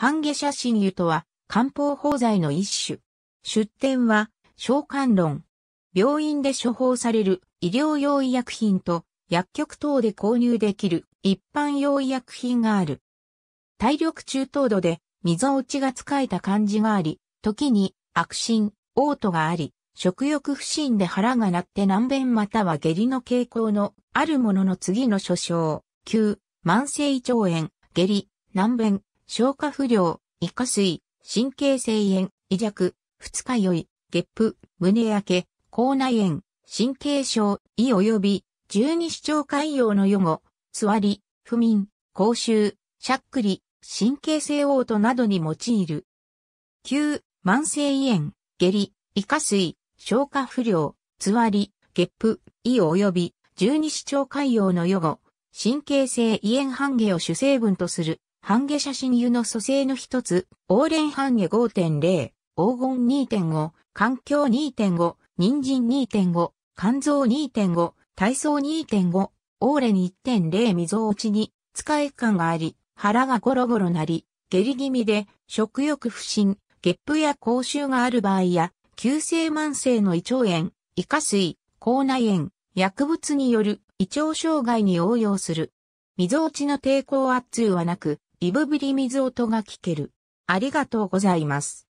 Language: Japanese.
半下写真湯とは、漢方法剤の一種。出典は、召喚論。病院で処方される医療用医薬品と薬局等で購入できる一般用医薬品がある。体力中等度で、溝落ちが使えた感じがあり、時に悪心、嘔吐があり、食欲不振で腹が鳴って難便または下痢の傾向のあるものの次の所掌、急、慢性胃腸炎、下痢、難便、消化不良、胃下垂、神経性炎、胃弱、二日酔い、ゲップ、胸焼け、口内炎、神経症、胃及び、十二指腸潰瘍の予後、座り、不眠、口臭、しゃっくり、神経性嘔吐などに用いる。9、慢性胃炎、下痢、胃下垂、消化不良、座り、ゲップ、胃及び、十二指腸潰瘍の予後、神経性胃炎半下を主成分とする。半下写真油の蘇生の一つ、オーレハ半下5.0、黄金2.5、環境2.5、人参2.5、肝臓2.5、体操2.5、オーレに1.0溝落ちに、使い感があり、腹がゴロゴロなり、下痢気味で、食欲不振、ゲップや口臭がある場合や、急性慢性の胃腸炎、胃下水、口内炎、薬物による胃腸障害に応用する。溝落ちの抵抗圧痛はなく、イブブリ水音が聞ける。ありがとうございます。